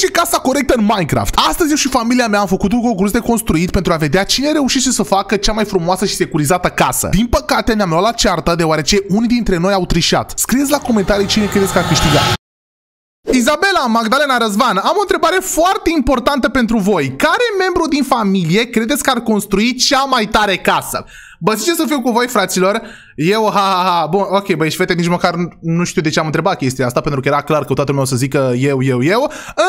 face casa corectă în Minecraft. Astăzi eu și familia mea am făcut un concurs de construit pentru a vedea cine reușește să facă cea mai frumoasă și securizată casă. Din păcate ne-am luat la ceartă deoarece unii dintre noi au trișat. Scrieți la comentarii cine credeți că a câștigat. Izabela, Magdalena Răzvan, am o întrebare foarte importantă pentru voi. Care membru din familie credeți că ar construi cea mai tare casă? Bă, ce să fiu cu voi, fraților? Eu, ha, ha, ha, bun, ok, băi și fete, nici măcar nu știu de ce am întrebat chestia asta, pentru că era clar că toată lumea o să zică eu, eu, eu,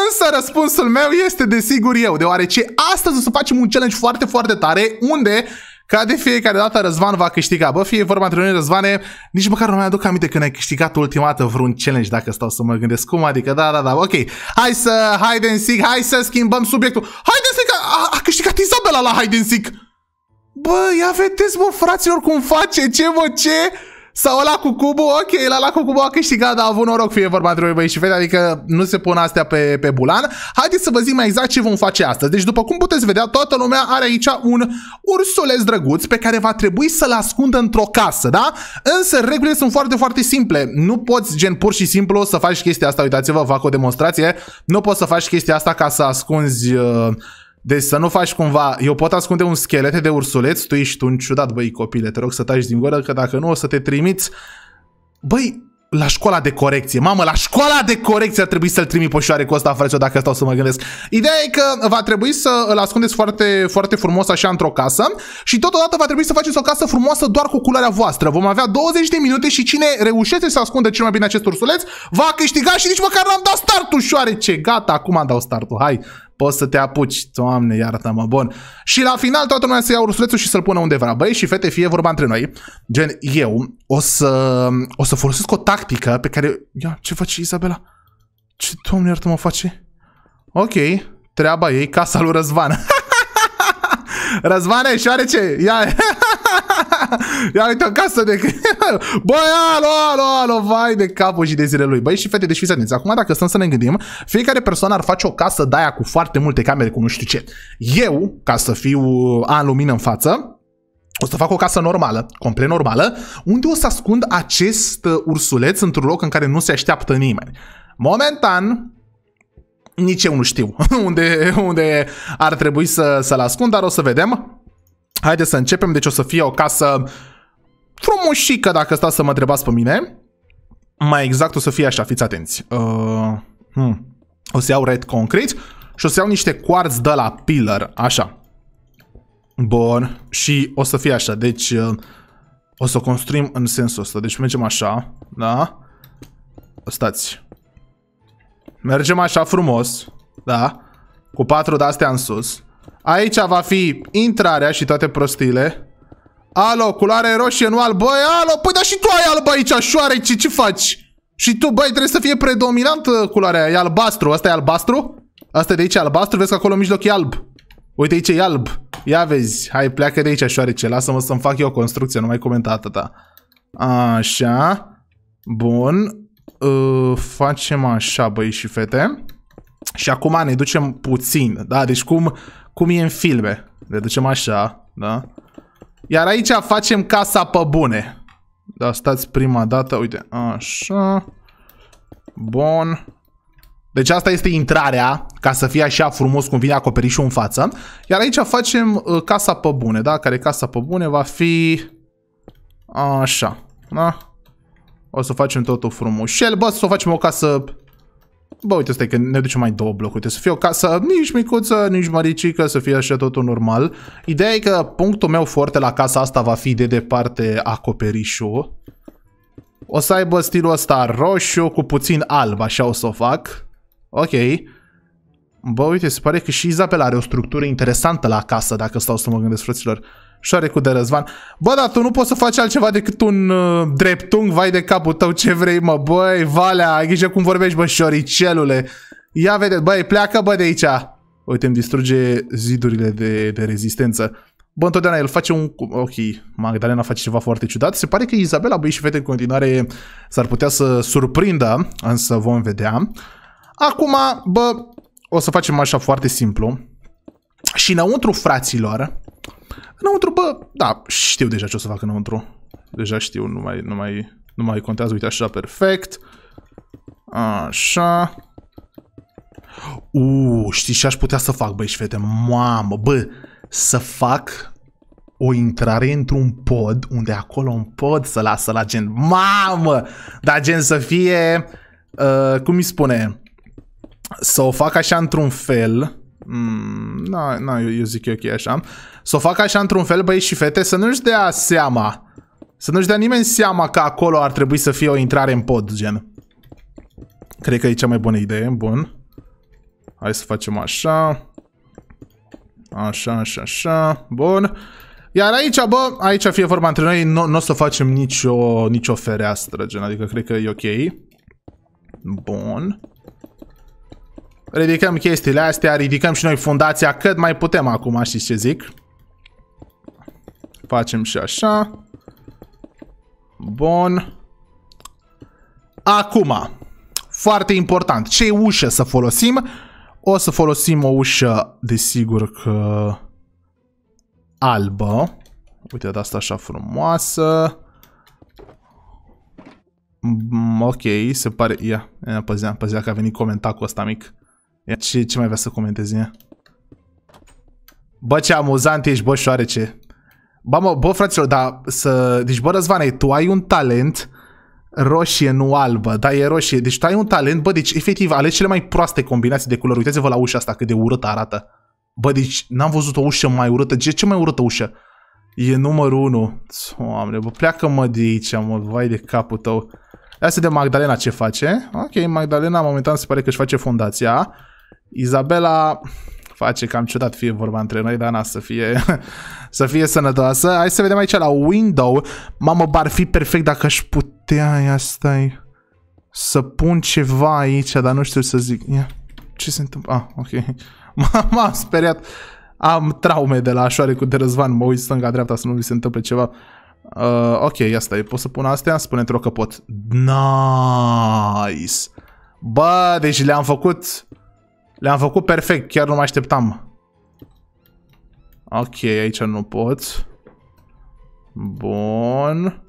însă răspunsul meu este desigur eu, deoarece astăzi o să facem un challenge foarte, foarte tare, unde ca de fiecare dată Răzvan va câștiga. Bă, fie vorba între noi, Răzvane, nici măcar nu mai aduc aminte când ai câștigat ultima dată vreun challenge, dacă stau să mă gândesc cum, adică da, da, da, ok. Hai să, haide and seek, hai să schimbăm subiectul. Haide să, a, a, a câștigat Isabela la haide and seek. Bă, ia vedeți, bă, fraților, cum face, ce, mă, ce? Sau ăla cu Cubu, ok, la la cu Cubu a câștigat, dar a avut noroc, fie vorba de voi și fete, adică nu se pun astea pe, pe bulan. Haideți să vă zic mai exact ce vom face astăzi. Deci, după cum puteți vedea, toată lumea are aici un ursuleț drăguț pe care va trebui să-l ascundă într-o casă, da? Însă, regulile sunt foarte, foarte simple. Nu poți, gen, pur și simplu să faci chestia asta. Uitați-vă, fac o demonstrație. Nu poți să faci chestia asta ca să ascunzi... Uh, deci să nu faci cumva, eu pot ascunde un schelet de ursuleț, tu ești un ciudat, băi copile, te rog să taci din gură, că dacă nu o să te trimiți, băi, la școala de corecție. Mamă, la școala de corecție ar trebui să-l trimi poșoare cu ăsta, frate, dacă stau să mă gândesc. Ideea e că va trebui să îl ascundeți foarte, foarte frumos așa într-o casă și totodată va trebui să faceți o casă frumoasă doar cu culoarea voastră. Vom avea 20 de minute și cine reușește să ascundă cel mai bine acest ursuleț va câștiga și nici măcar n-am dat startul, șoarece. Gata, acum am dau startul. Hai, poți să te apuci, doamne, iartă-mă, bun. Și la final toată lumea să ia ursulețul și să-l pună undeva. Băi și fete, fie vorba între noi. Gen, eu o să, o să folosesc o tactică pe care... Ia, ce face Isabela? Ce, doamne, iartă-mă, face? Ok, treaba ei, casa lui Răzvan. Răzvane, șoarece, ia... ia uite o casă de... Băi, alo, alo, alo, vai de capul și de zile lui. Băi și fete, deci fiți atenți. Acum dacă stăm să ne gândim, fiecare persoană ar face o casă de aia cu foarte multe camere, cu nu știu ce. Eu, ca să fiu uh, an lumină în față, o să fac o casă normală, complet normală, unde o să ascund acest uh, ursuleț într-un loc în care nu se așteaptă nimeni. Momentan, nici eu nu știu unde, unde ar trebui să, să-l ascund, dar o să vedem. Haideți să începem, deci o să fie o casă uh, frumoșică, dacă stați să mă întrebați pe mine. Mai exact o să fie așa, fiți atenți. Uh, hmm. O să iau red concret și o să iau niște quartz de la pillar, așa. Bun, și o să fie așa, deci uh, o să construim în sensul ăsta. Deci mergem așa, da? Stați. Mergem așa frumos, da? Cu patru de astea în sus. Aici va fi intrarea și toate prostiile. Alo, culoare roșie, nu Băi, Alo, păi da și tu ai alb aici, șoareci, ce faci? Și tu, băi, trebuie să fie predominant uh, culoarea. E albastru. Asta e albastru? Asta de aici e albastru? Vezi că acolo în mijloc e alb. Uite aici e alb. Ia vezi. Hai, pleacă de aici, șoarece. Lasă-mă să-mi fac eu o construcție. Nu mai comenta atâta. Așa. Bun. Uh, facem așa, băi și fete. Și acum ne ducem puțin. Da, deci cum, cum e în filme. Ne ducem așa. Da. Iar aici facem casa pe bune. Da, stați prima dată, uite, așa. Bun. Deci asta este intrarea, ca să fie așa frumos cum vine acoperișul în față. Iar aici facem uh, casa pe bune, da? Care casa pe bune va fi... Așa, da? O să facem totul frumos. Și el, bă, să o facem o casă Bă, uite, stai că ne ducem mai două blocuri. Uite, să fie o casă nici micuță, nici măricică, să fie așa totul normal. Ideea e că punctul meu foarte la casa asta va fi de departe acoperișul. O să aibă stilul ăsta roșu cu puțin alb, așa o să o fac. Ok. Bă, uite, se pare că și Izabel are o structură interesantă la casă, dacă stau să mă gândesc, frăților. Șoarecul de Răzvan. Bă, dar tu nu poți să faci altceva decât un uh, dreptung, vai de capul tău, ce vrei, mă, băi, Valea, ai grijă cum vorbești, bă, șoricelule. Ia vede, băi, pleacă, bă, de aici. Uite, îmi distruge zidurile de, de rezistență. Bă, întotdeauna el face un... Ok, Magdalena face ceva foarte ciudat. Se pare că Izabela, băi și fete, în continuare s-ar putea să surprindă, însă vom vedea. Acum, bă, o să facem așa foarte simplu. Și înăuntru fraților, Înăuntru, bă, da, știu deja ce o să fac înăuntru. Deja știu, nu mai, nu mai, nu mai contează, uite așa, perfect. Așa. Uuu, știi ce aș putea să fac, băi și fete? Mamă, bă, să fac o intrare într-un pod, unde acolo un pod să lasă la gen, mamă, dar gen să fie, uh, cum îi spune, să o fac așa într-un fel, nu, mm, na, na, eu, zic eu că așa. Să o fac așa într-un fel, băieți și fete, să nu-și dea seama. Să nu-și dea nimeni seama că acolo ar trebui să fie o intrare în pod, gen. Cred că e cea mai bună idee. Bun. Hai să facem așa. Așa, așa, așa. Bun. Iar aici, bă, aici fie vorba între noi, nu, nu o să facem nicio, nicio fereastră, gen. Adică cred că e ok. Bun. Ridicăm chestiile astea, ridicăm și noi fundația cât mai putem acum, știți ce zic? Facem și așa. Bun. Acum, foarte important, ce ușă să folosim? O să folosim o ușă, desigur că albă. Uite, de asta așa frumoasă. Mm, ok, se pare... Ia, ia păzea, păzea că a venit comentacul ăsta mic. Ce, ce mai vrea să comentezi ea? Bă, ce amuzant ești, bă, șoarece. Bă, mă, bă, fraților, dar să... Deci, bă, Răzvane, tu ai un talent roșie, nu albă, dar e roșie. Deci tu ai un talent, bă, deci efectiv, ale cele mai proaste combinații de culori. Uitați-vă la ușa asta, cât de urâtă arată. Bă, deci n-am văzut o ușă mai urâtă. Ce, ce mai urâtă ușă? E numărul 1. Oamne, bă, pleacă-mă de aici, mă, vai de capul tău. Asta de Magdalena ce face. Ok, Magdalena momentan se pare că își face fundația. Izabela face cam ciudat fie vorba între noi, dar na, să fie, să fie sănătoasă. Hai să vedem aici la window. Mamă, bar fi perfect dacă aș putea, ia stai, să pun ceva aici, dar nu știu să zic. Ia. Ce se întâmplă? Ah, ok. M-am speriat. Am traume de la cu de Răzvan, mă uit stânga-dreapta să nu mi se întâmple ceva. Uh, ok, ia stai. Pot să pun astea? spune te că pot. Nice! Bă, deci le-am făcut le-am făcut perfect, chiar nu mă așteptam. Ok, aici nu pot. Bun.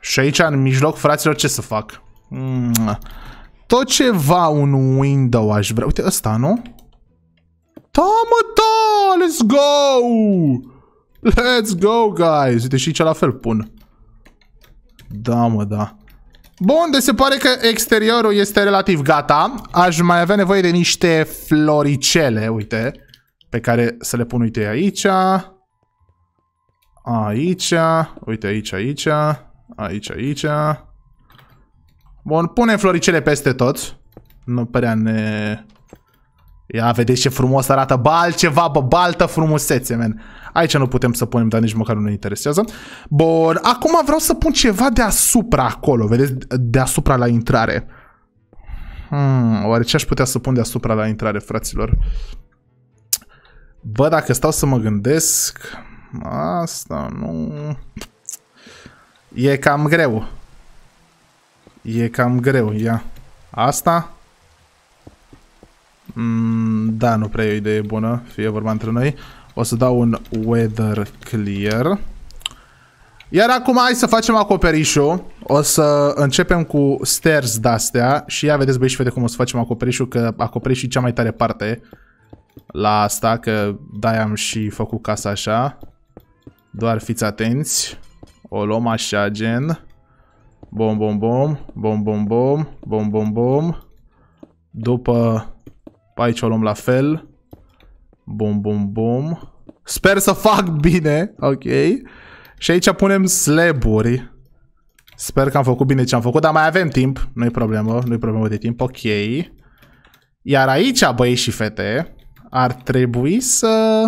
Și aici, în mijloc, fraților, ce să fac? Mm. Tot ceva un window aș vrea. Uite, ăsta, nu? Da, mă, da! Let's go! Let's go, guys! Uite, și aici la fel pun. Da, mă, da. Bun, de deci se pare că exteriorul este relativ gata. Aș mai avea nevoie de niște floricele, uite, pe care să le pun, uite, aici. Aici, uite, aici, aici, aici, aici. Bun, punem floricele peste tot. Nu prea ne Ia vedeți ce frumos arată. Ba altceva, bă, baltă frumusețe, man. Aici nu putem să punem, dar nici măcar nu ne interesează. Bun, acum vreau să pun ceva deasupra acolo, vedeți? Deasupra la intrare. Hmm, oare ce aș putea să pun deasupra la intrare, fraților? Bă, dacă stau să mă gândesc... Asta nu... E cam greu. E cam greu, ia. Asta... Mm, da, nu prea e o idee bună, fie vorba între noi. O să dau un weather clear. Iar acum hai să facem acoperișul. O să începem cu stairs de-astea și ia vedeți băieți și vede cum o să facem acoperișul, că acoperișul e cea mai tare parte la asta, că de am și făcut casa așa. Doar fiți atenți. O luăm așa, gen. Bom, bom, bom, bom, bom, bom, bom, bom, bom. După Aici o luăm la fel. Bum, bum, bum. Sper să fac bine. Ok. Și aici punem slaburi. Sper că am făcut bine ce am făcut, dar mai avem timp. Nu-i problemă, nu-i problemă de timp. Ok. Iar aici, băieți și fete, ar trebui să...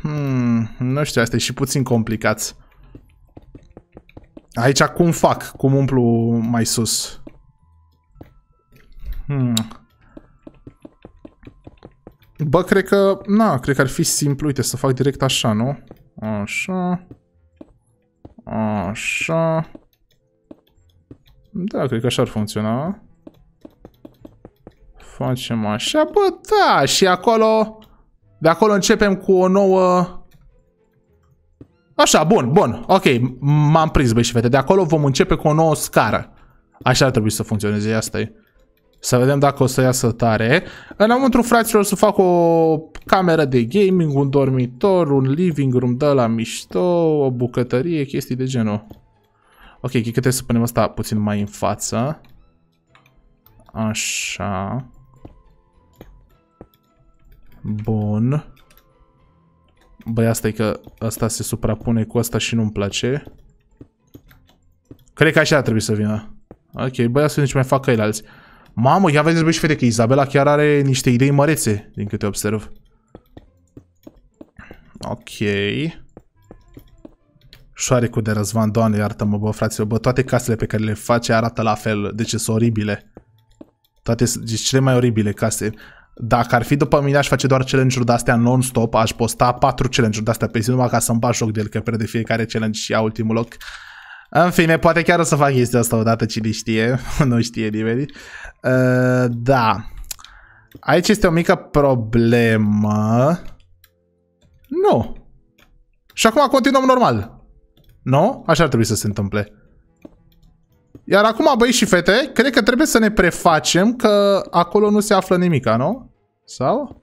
Hmm, nu știu, asta e și puțin complicat. Aici cum fac? Cum umplu mai sus? Hmm. Bă, cred că, na, cred că ar fi simplu, uite, să fac direct așa, nu? Așa. Așa. Da, cred că așa ar funcționa. Facem așa, bă, da, și acolo, de acolo începem cu o nouă... Așa, bun, bun, ok, m-am prins, băi și fete, de acolo vom începe cu o nouă scară. Așa ar trebui să funcționeze, asta e. Să vedem dacă o să iasă tare. Înăuntru, fraților, o să fac o cameră de gaming, un dormitor, un living room de la mișto, o bucătărie, chestii de genul. Ok, cred că trebuie să punem asta puțin mai în față. Așa. Bun. Băi, asta e că asta se suprapune cu asta și nu-mi place. Cred că așa ar trebui să vină. Ok, băi, să nici mai fac căilalți. alții. Mamă, ia vedeți, băi, și fete, că Izabela chiar are niște idei mărețe, din câte observ. Ok. cu de răzvan, doamne, iartă-mă, bă, fraților, bă, toate casele pe care le face arată la fel, deci sunt oribile. Toate deci cele mai oribile case. Dacă ar fi după mine, aș face doar challenge-uri de-astea non-stop, aș posta 4 challenge-uri de-astea pe zi, numai ca să-mi bat joc de el, că pierde de fiecare challenge și ia ultimul loc. În fine, poate chiar o să fac chestia asta odată, cine știe. nu știe nimeni. Uh, da. Aici este o mică problemă. Nu. Și acum continuăm normal. Nu? Așa ar trebui să se întâmple. Iar acum, băi și fete, cred că trebuie să ne prefacem că acolo nu se află nimic, nu? Sau?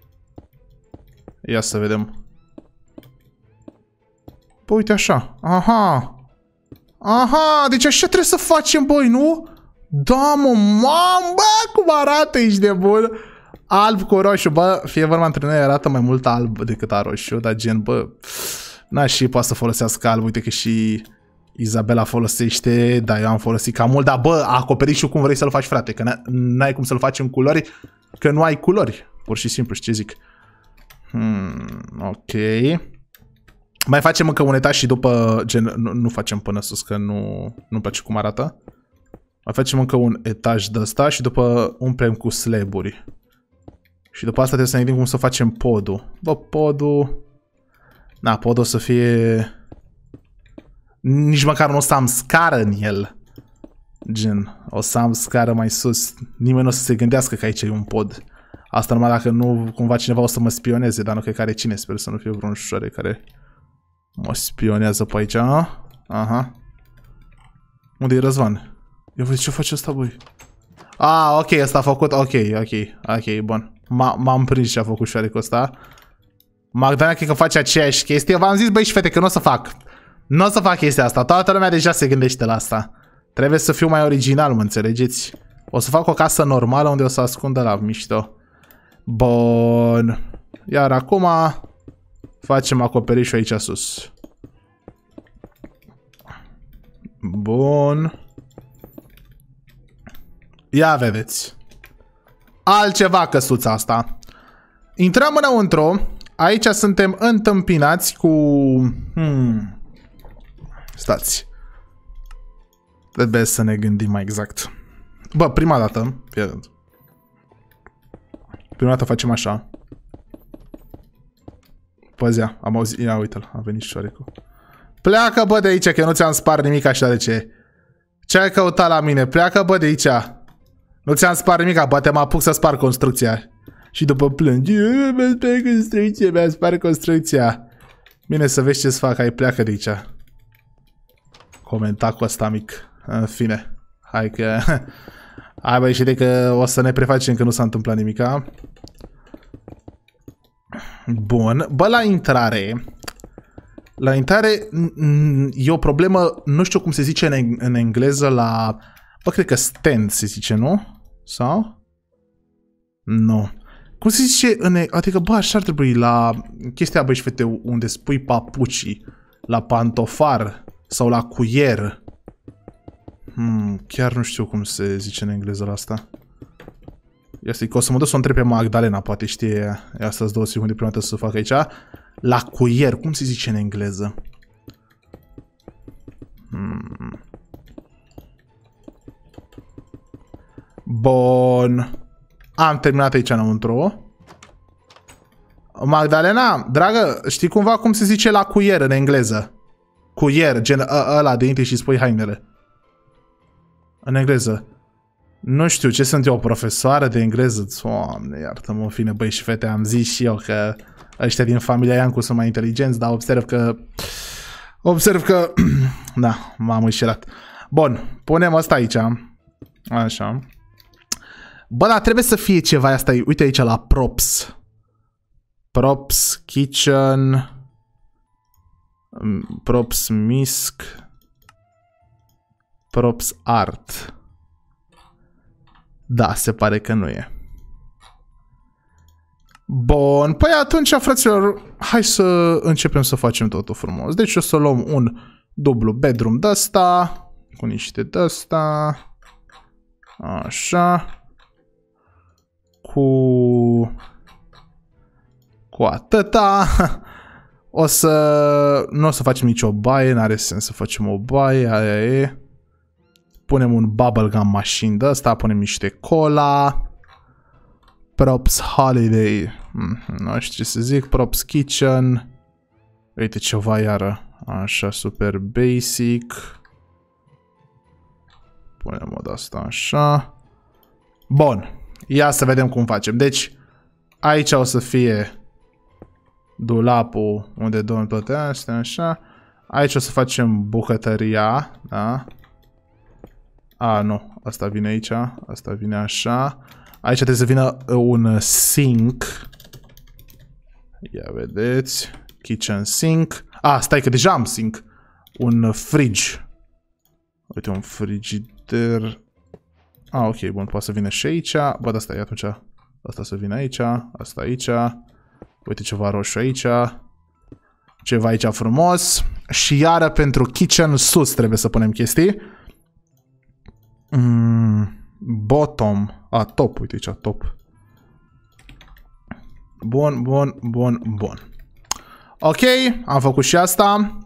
Ia să vedem. Păi uite așa. Aha. Aha, deci așa trebuie să facem, băi, nu? Da, mă, mamă, bă, cum arată, ești de bun. Alb cu roșu, bă, fie vorba între noi, arată mai mult alb decât a roșu, dar gen, bă, n și poate să folosească alb, uite că și Izabela folosește, da, eu am folosit cam mult, dar bă, acoperi și cum vrei să-l faci, frate, că n-ai cum să-l faci în culori, că nu ai culori, pur și simplu, ce zic. Hmm, ok. Mai facem încă un etaj și după... Gen, nu, nu facem până sus, că nu, nu-mi place cum arată. Mai facem încă un etaj de ăsta și după umplem cu sleburi Și după asta trebuie să ne gândim cum să facem podul. Bă, podul... Na, podul o să fie... Nici măcar nu o să am scară în el. Gen, o să am scară mai sus. Nimeni nu o să se gândească că aici e un pod. Asta numai dacă nu, cumva cineva o să mă spioneze, dar nu cred că are cine, sper să nu fie vreun șoare care Mă spionează pe aici, aha. Aha. Unde e Răzvan? Eu văd ce face asta, băi? Ah, ok, asta a făcut, ok, ok, ok, bun. M-am prins ce a făcut șoarecul ăsta. Magdalena cred că face aceeași chestie. V-am zis, băi și fete, că nu o să fac. Nu o să fac chestia asta. Toată lumea deja se gândește la asta. Trebuie să fiu mai original, mă înțelegeți? O să fac o casă normală unde o să ascundă la mișto. Bun. Iar acum Facem acoperișul aici sus. Bun. Ia vedeți. Altceva căsuța asta. Intrăm înăuntru. Aici suntem întâmpinați cu... Hmm. Stați. Trebuie să ne gândim mai exact. Bă, prima dată. Prima dată facem așa. Păzea, am auzit, ia uite-l, a venit șoarecul. Pleacă bă de aici, că eu nu ți-am spart nimic așa de ce. Ce ai căutat la mine? Pleacă bă de aici. Nu ți-am spart nimic, poate mă apuc să spar construcția. Și după plângi, mi-a spart construcția, mi-a spart construcția. Bine, să vezi ce-ți fac, ai pleacă de aici. Comenta cu asta mic. În fine. Hai că... Hai băi, și de că o să ne prefacem că nu s-a întâmplat nimica. Bun. Bă, la intrare... La intrare e o problemă, nu știu cum se zice în, eng în engleză, la... Bă, cred că stand se zice, nu? Sau? Nu. Cum se zice în... Adică, bă, așa ar trebui la chestia, și fete, unde spui papucii, la pantofar sau la cuier. Hmm, chiar nu știu cum se zice în engleză la asta. Ia să, o să mă duc să o întreb pe Magdalena, poate știe să-ți două secunde prima dată să fac aici. La cuier, cum se zice în engleză? Hmm. Bun. Am terminat aici înăuntru. Magdalena, dragă, știi cumva cum se zice la cuier în engleză? Cuier, gen ă, ăla de și spui hainele. În engleză nu știu, ce sunt eu, profesoară de engleză? Doamne, iartă-mă, fine, băi și fete, am zis și eu că ăștia din familia Iancu sunt mai inteligenți, dar observ că... Observ că... da, m-am înșelat. Bun, punem asta aici. Așa. Bă, dar trebuie să fie ceva asta. Uite aici la props. Props, kitchen... Mm, props misc... Props art. Da, se pare că nu e. Bun, păi atunci, fraților, hai să începem să facem totul frumos. Deci o să luăm un dublu bedroom de asta, cu niște de asta, așa, cu, cu atâta. O să, nu o să facem nicio baie, n-are sens să facem o baie, aia e punem un bubblegum machine de ăsta, punem niște cola, props holiday, mm, nu știu ce să zic, props kitchen, uite ceva iară, așa super basic, punem o asta așa, bun, ia să vedem cum facem, deci aici o să fie dulapul unde dorm toate astea, așa, aici o să facem bucătăria, da, a, nu. Asta vine aici. Asta vine așa. Aici trebuie să vină un sink. Ia vedeți. Kitchen sink. A, stai că deja am sink. Un fridge. Uite, un frigider. A, ok, bun, poate să vină și aici. Bă, asta da, e atunci. Asta să vină aici, asta aici. Uite ceva roșu aici. Ceva aici frumos. Și iară pentru kitchen sus trebuie să punem chestii. Mm, bottom. A, top. Uite aici, top. Bun, bun, bun, bun. Ok, am făcut și asta.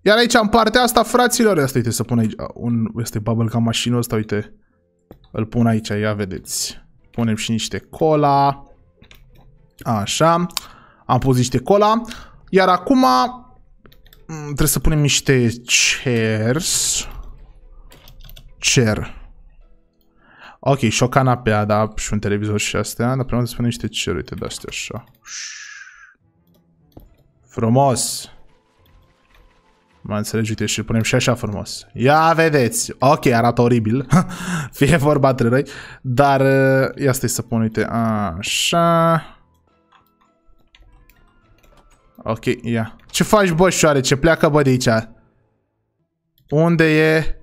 Iar aici, în partea asta, fraților, asta, uite, să pun aici un, este bubblegum mașinul ăsta, uite. Îl pun aici, ia vedeți. Punem și niște cola. Așa. Am pus niște cola. Iar acum mm, trebuie să punem niște chairs cer. Ok, și o canapea, da, și un televizor și astea, dar prima să spune niște cer, uite, de-astea așa. Frumos! Mă înțelegi, uite, și punem și așa frumos. Ia vedeți! Ok, arată oribil. Fie vorba între răi. Dar, uh, ia stai să pun, uite, așa. Ok, ia. Ce faci, bășoare, Ce pleacă, bă, de aici? Unde e?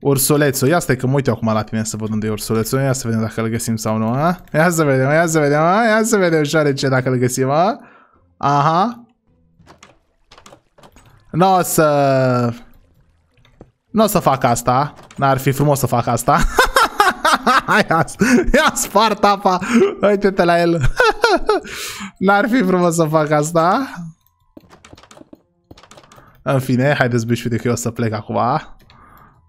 Ursulețul. Ia stai că mă uite acum la tine să văd unde e ursulețul. Ia să vedem dacă îl găsim sau nu. A? Ia să vedem, ia să vedem, a? ia să vedem ce dacă îl găsim. A? Aha. Nu o să... Nu o să fac asta. N-ar fi frumos să fac asta. ia, ia spart apa. Uite-te la el. N-ar fi frumos să fac asta. În fine, haideți bișu de că eu o să plec acum.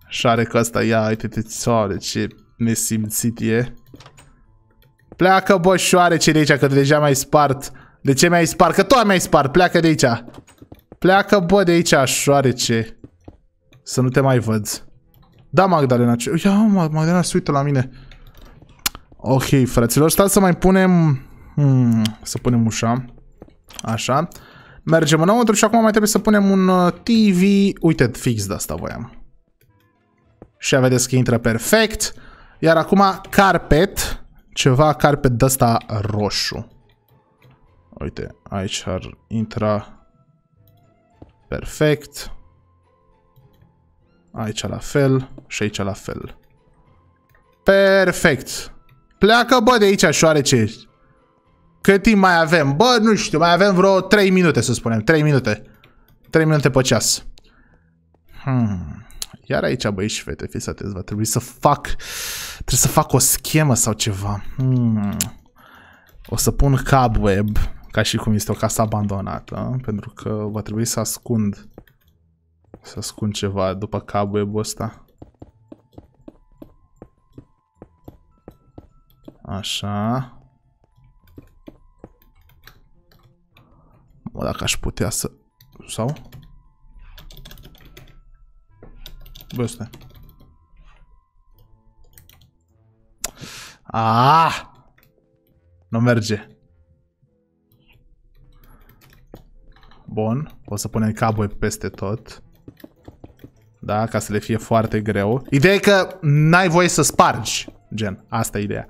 Și are că asta, ia uite-te, soare, ce nesimțit e. Pleacă, boșoare, ce de aici, că deja mai spart. De ce mi-ai spart? Că tu mi-ai spart, pleacă de aici. Pleacă, bă, de aici, șoarece. Să nu te mai văd. Da, Magdalena, ce... Ia, Magdalena se uită la mine. Ok, fraților, stați să mai punem... Hmm, să punem ușa. Așa. Mergem înăuntru și acum mai trebuie să punem un uh, TV. Uite, fix de asta voiam. Și ea vedeți că intră perfect. Iar acum carpet, ceva carpet de ăsta roșu. Uite, aici ar intra perfect. Aici la fel și aici la fel. Perfect. Pleacă, bă, de aici, șoarece. Cât timp mai avem? Bă, nu știu, mai avem vreo 3 minute, să spunem. 3 minute. 3 minute pe ceas. Hmm. Iar aici, băieți și fete, fiți atenți, va trebui să fac, trebuie să fac o schemă sau ceva. Hmm. O să pun cobweb, ca și cum este o casă abandonată, pentru că va trebui să ascund, să ascund ceva după cobweb-ul ăsta. Așa. Mă, dacă aș putea să... Sau? Băstă. Ah! Nu merge. Bun. O să punem cabo peste tot. Da? Ca să le fie foarte greu. Ideea e că n-ai voie să spargi. Gen, asta e ideea.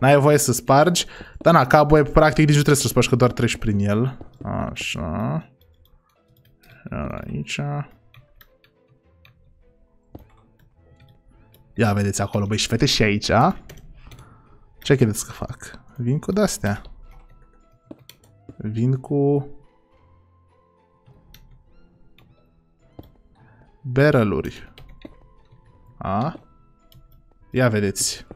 N-ai voie să spargi. Dar na, e practic nici nu trebuie să spargi, că doar treci prin el. Așa. Iar aici. Ia vedeți acolo, băi, și fete și aici, a? Ce credeți că fac? Vin cu de-astea. Vin cu... Barreluri. A? Ia vedeți.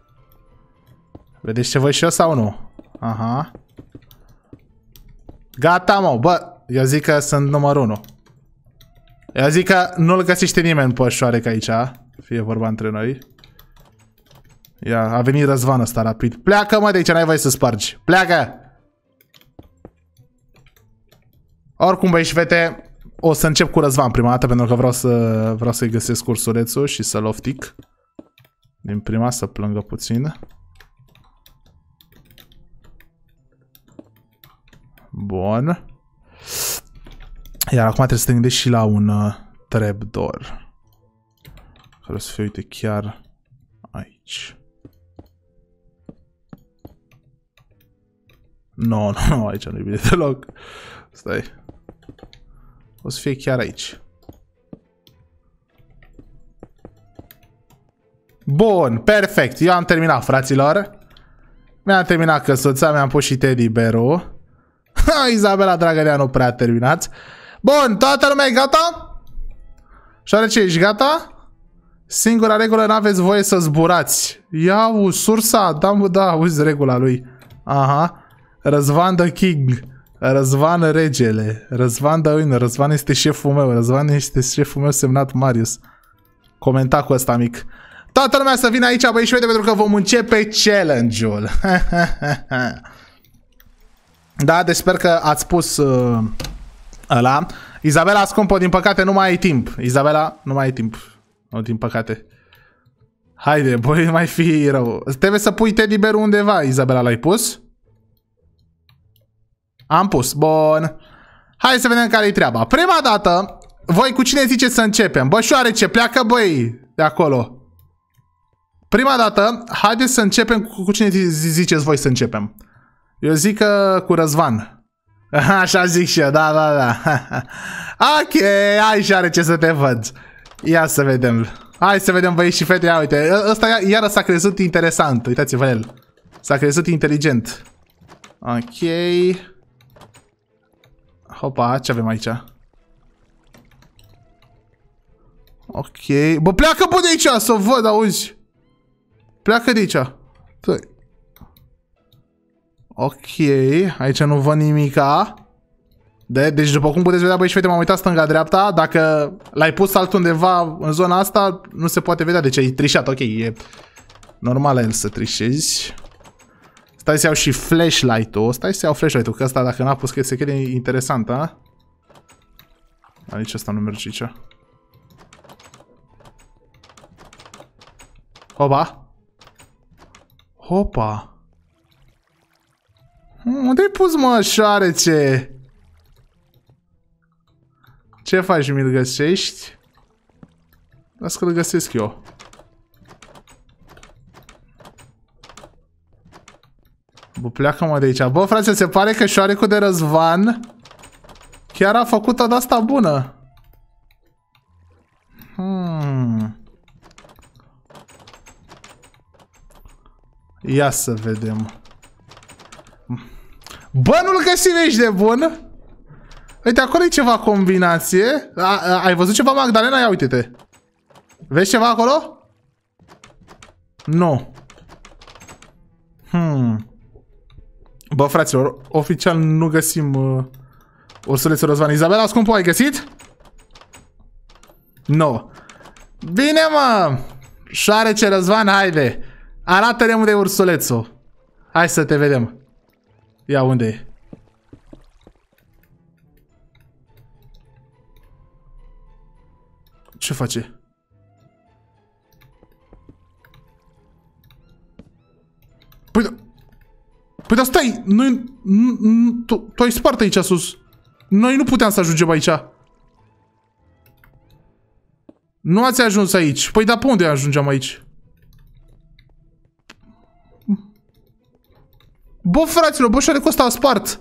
Vedeți ce voi și eu sau nu? Aha. Gata, mă, bă, eu zic că sunt numărul 1. Eu zic că nu-l găsește nimeni pe șoarec aici, fie vorba între noi. Ia, a venit Răzvan ăsta rapid. Pleacă, mă, de aici n-ai voie să spargi. Pleacă! Oricum, băi și fete, o să încep cu Răzvan prima dată, pentru că vreau, să, vreau să-i găsesc ursulețul și să-l oftic. Din prima să plângă puțin. Bun. Iar acum trebuie să te gândești și la un uh, trapdoor. Care o să fie, uite, chiar aici. Nu, nu, nu, aici nu-i bine deloc. Stai. O să fie chiar aici. Bun, perfect. Eu am terminat, fraților. Mi-am terminat căsuța, mi-am pus și teddy bear-ul. Izabela Dragănea nu prea a terminat. Bun, toată lumea e gata? Și are ce, ești gata? Singura regulă, n-aveți voie să zburați. Ia, sursa, da, da, uzi regula lui. Aha. Răzvan the King. Răzvan regele. Răzvan the winner. Răzvan este șeful meu. Răzvan este șeful meu semnat Marius. Comenta cu ăsta mic. Toată lumea să vină aici, băi, și uite, pentru că vom începe challenge-ul. da, deci sper că ați pus uh, ăla. Izabela, scumpă, din păcate nu mai ai timp. Izabela, nu mai ai timp. Nu, din păcate. Haide, băi, mai fi rău. Trebuie să pui teddy bear undeva, Izabela, l-ai pus? Am pus. Bun. Hai să vedem care-i treaba. Prima dată, voi cu cine ziceți să începem? șoare, ce pleacă, băi, de acolo. Prima dată, haideți să începem cu, cu cine ziceți voi să începem. Eu zic că cu Răzvan. Așa zic și eu, da, da, da. ok, și are ce să te văd. Ia să vedem. Hai să vedem băieți și fete, ia uite. Ăsta iară s-a crezut interesant, uitați-vă el. S-a crezut inteligent. Ok. Hopa, ce avem aici? Ok. Bă, pleacă bă de aici, să văd, auzi. Pleacă de aici. Tui. Păi. Ok, aici nu văd nimica. De, deci după cum puteți vedea, băi și fete, m-am uitat stânga-dreapta. Dacă l-ai pus altundeva în zona asta, nu se poate vedea. Deci ai trișat, ok. E normal el să trișezi. Stai să iau și flashlight-ul. Stai să iau flashlight-ul, că ăsta dacă n-a pus că se crede interesant, a? Dar nici ăsta nu merge aici. Hopa! Hopa! Unde-ai pus, mă, șoarece? Ce faci, mi-l găsești? Las că-l găsesc eu. Bă, pleacă-mă de aici. Bă, frate, se pare că șoarecul de răzvan chiar a făcut-o de asta bună. Hmm. Ia să vedem. Bă, nu-l găsim, de bun? Uite, acolo e ceva combinație. A, a, ai văzut ceva, Magdalena? Ia uite-te. Vezi ceva acolo? Nu. Hmm. Bă, fraților, oficial nu găsim uh, ursulețul Răzvan. Izabela, scumpă, ai găsit? Nu. No. Bine, mă! Șoarece Răzvan, haide! Arată-ne unde e ursulețul. Hai să te vedem. Ia unde e. Ce face? Păi, Păi dar stai, noi... Tu, ai spart aici sus. Noi nu puteam să ajungem aici. Nu ați ajuns aici. Păi dar pe unde ajungeam aici? Bă, fraților, bă, ăsta a costa spart.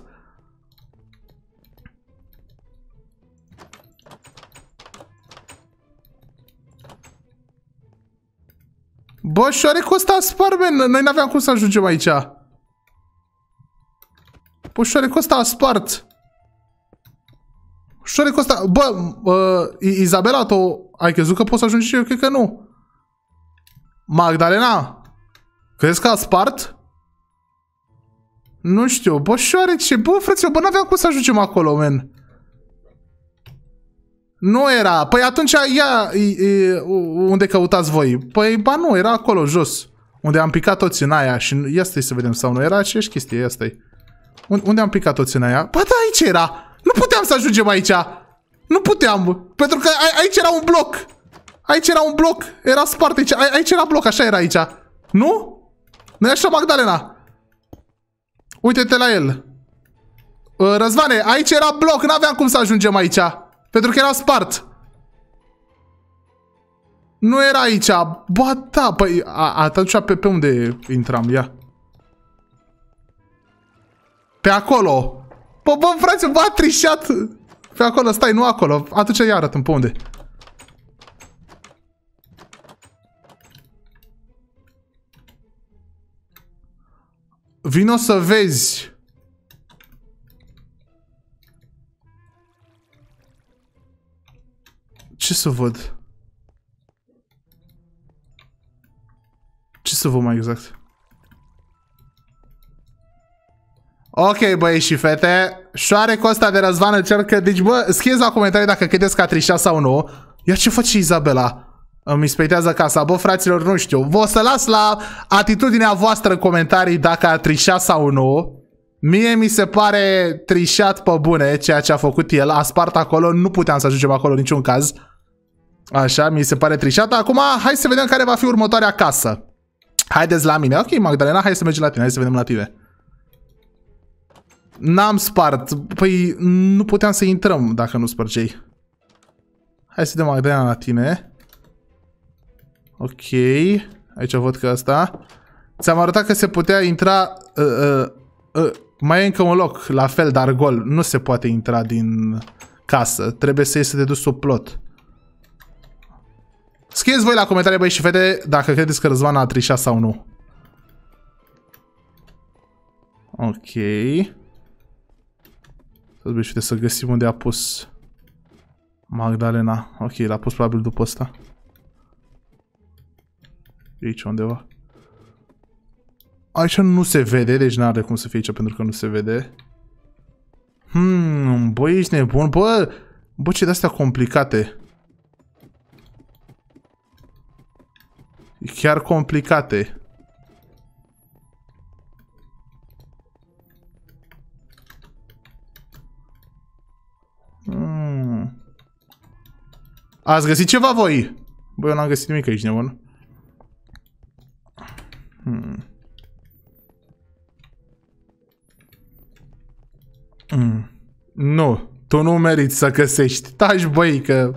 Bă, șoarecul ăsta spart, man. Noi n-aveam cum să ajungem aici. Ușoarecul ăsta a spart. Ușoarecul ăsta... Bă, uh, Izabela, tu ai crezut că poți să ajungi și eu? Cred că nu. Magdalena, crezi că a spart? Nu știu, bă, șoarece, bă, frate, bă, n-aveam cum să ajungem acolo, men. Nu era, păi atunci ia I, i, unde căutați voi. Păi, ba nu, era acolo, jos, unde am picat toți în aia și ia stai să vedem sau nu era aceeași chestie, ia stai unde am toți în aia? Bă, da, aici era! Nu puteam să ajungem aici! Nu puteam! Pentru că a, aici era un bloc! Aici era un bloc! Era spart aici! A, aici era bloc, așa era aici! Nu? nu așa, Magdalena? Uite-te la el! Ă, Răzvane, aici era bloc, n-aveam cum să ajungem aici! Pentru că era spart! Nu era aici! Ba da, păi a, atunci pe, pe unde intram? Ia! Pe acolo. Bă, bă, frate, m-a trișat. Pe acolo, stai, nu acolo. Atunci iar arătăm pe unde. Vino să vezi. Ce să văd? Ce să văd mai exact? Ok, băi și fete. Șoare Costa de Răzvan încearcă... Deci, bă, scrieți la comentarii dacă credeți că a trișat sau nu. Ia ce face Izabela? Îmi spetează casa. Bă, fraților, nu știu. Vă să las la atitudinea voastră în comentarii dacă a trișat sau nu. Mie mi se pare trișat pe bune ceea ce a făcut el. A spart acolo. Nu puteam să ajungem acolo niciun caz. Așa, mi se pare trișat. Acum, hai să vedem care va fi următoarea casă. Haideți la mine. Ok, Magdalena, hai să mergem la tine. Hai să vedem la tine. N-am spart. Păi nu puteam să intrăm dacă nu spărgei. Hai să dăm Magdalena la tine. Ok. Aici văd că asta. Ți-am arătat că se putea intra... Uh, uh, uh, mai e încă un loc, la fel, dar gol. Nu se poate intra din casă. Trebuie să iese de dus sub plot. Scrieți voi la comentarii, băi și fete, dacă credeți că Răzvan a trișat sau nu. Ok. Să Trebuie și să găsim unde a pus Magdalena. Ok, l-a pus probabil după asta. Aici undeva. Aici nu se vede, deci n-are cum să fie aici pentru că nu se vede. Hmm, bă, ești nebun, bă! Bă, ce de-astea complicate. E chiar complicate. Ați găsit ceva voi? Bă, eu n-am găsit nimic aici, nebun. Hmm. Hmm. Nu, tu nu meriți să găsești. Taci, băi, că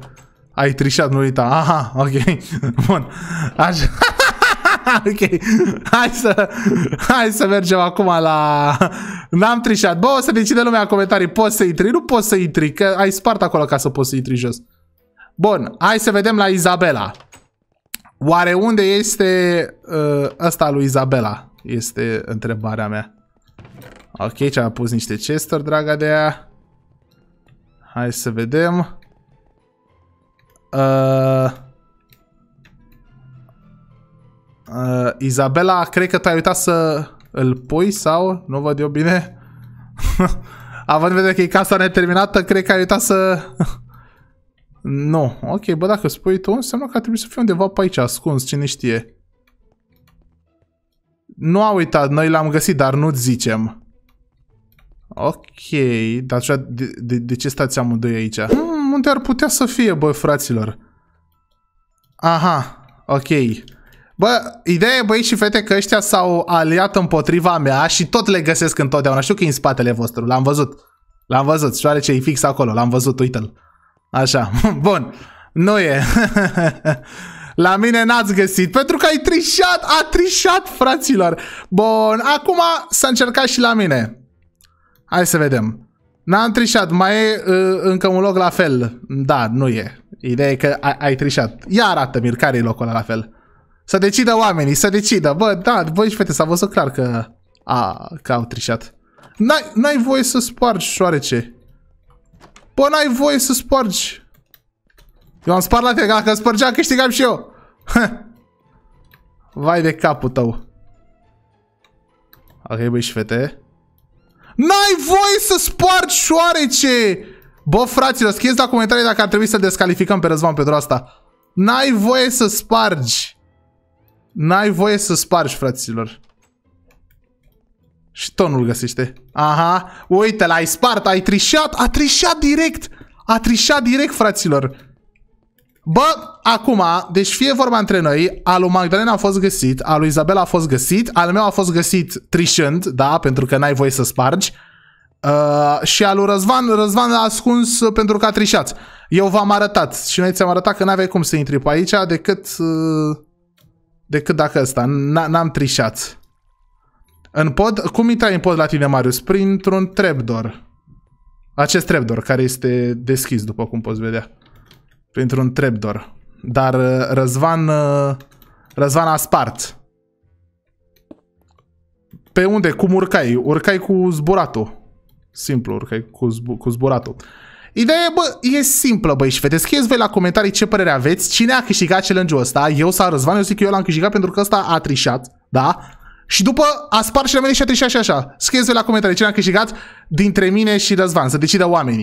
ai trișat, nu uita. Aha, ok. Bun. Așa. ok. Hai să, hai să mergem acum la... N-am trișat. Bă, o să decide lumea în comentarii. Poți să intri? Nu poți să intri, că ai spart acolo ca să poți să intri jos. Bun, hai să vedem la Izabela. Oare unde este uh, ăsta lui Izabela? Este întrebarea mea. Ok, ce am pus niște chester, draga de ea. Hai să vedem. Uh, uh, Izabela, cred că te ai uitat să îl pui sau? Nu văd eu bine. Având în vedere că e casa neterminată, cred că ai uitat să... Nu. Ok, bă, dacă spui tu, înseamnă că ar trebui să fie undeva pe aici, ascuns, cine știe. Nu a uitat, noi l-am găsit, dar nu zicem. Ok, dar de, de, de ce stați amândoi aici? Hmm, unde ar putea să fie, băi, fraților? Aha, ok. Bă, ideea e, băi și fete, că ăștia s-au aliat împotriva mea și tot le găsesc întotdeauna. Știu că e în spatele vostru, l-am văzut. L-am văzut, șoarece e fix acolo, l-am văzut, uite-l. Așa, bun. Nu e. La mine n-ați găsit, pentru că ai trișat, a trișat, fraților. Bun, acum s-a încercat și la mine. Hai să vedem. N-am trișat, mai e uh, încă un loc la fel. Da, nu e. Ideea e că ai, ai trișat. Ia arată, mi care e locul ăla la fel? Să decidă oamenii, să decidă. Bă, da, voi și fete, s-a văzut clar că, a, că au trișat. N-ai voie să spargi șoarece. Bă, n-ai voie să spargi. Eu am spart la fel, dacă spărgeam, câștigam și eu. Vai de capul tău. Ok, băi și fete. N-ai voie să spargi șoarece! Bă, fraților, scrieți la comentarii dacă ar trebui să descalificăm pe Răzvan pentru asta. N-ai voie să spargi. N-ai voie să spargi, fraților. Și tonul găsește. Aha, uite, l-ai spart, ai trișat, a trișat direct! A trișat direct, fraților! Bă, acum, deci fie vorba între noi, al lui Magdalena a fost găsit, al lui Isabela a fost găsit, al meu a fost găsit trișând, da, pentru că n-ai voie să spargi, uh, și al lui Răzvan, Răzvan l-a ascuns pentru că a trișat. Eu v-am arătat și noi ți-am arătat că n-aveai cum să intri pe aici decât, uh, decât dacă ăsta, n-am trișat. În pod, cum intrai în pod la tine, Marius? Printr-un trapdoor. Acest trapdoor care este deschis, după cum poți vedea. Printr-un trapdoor. Dar uh, Răzvan, uh, Răzvan a spart. Pe unde? Cum urcai? Urcai cu zburatul. Simplu, urcai cu, zbu cu zburatul. Ideea, bă, e simplă, băi, și vedeți, scrieți voi la comentarii ce părere aveți, cine a câștigat challenge-ul ăsta, eu sau Răzvan, eu zic că eu l-am câștigat pentru că ăsta a trișat, da? Și după a spart și la și a și așa, Scrieți-vă la comentarii cine a câștigat dintre mine și Răzvan, să decidă oamenii.